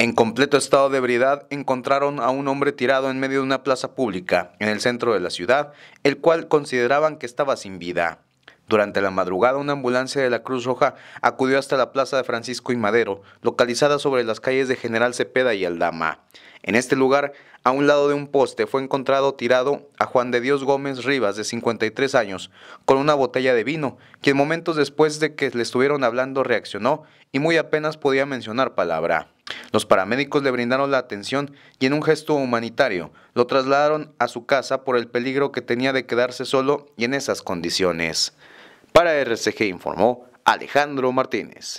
En completo estado de ebriedad encontraron a un hombre tirado en medio de una plaza pública en el centro de la ciudad, el cual consideraban que estaba sin vida. Durante la madrugada, una ambulancia de la Cruz Roja acudió hasta la plaza de Francisco y Madero, localizada sobre las calles de General Cepeda y Aldama. En este lugar, a un lado de un poste, fue encontrado tirado a Juan de Dios Gómez Rivas, de 53 años, con una botella de vino, quien momentos después de que le estuvieron hablando reaccionó y muy apenas podía mencionar palabra. Los paramédicos le brindaron la atención y en un gesto humanitario lo trasladaron a su casa por el peligro que tenía de quedarse solo y en esas condiciones. Para RCG informó Alejandro Martínez.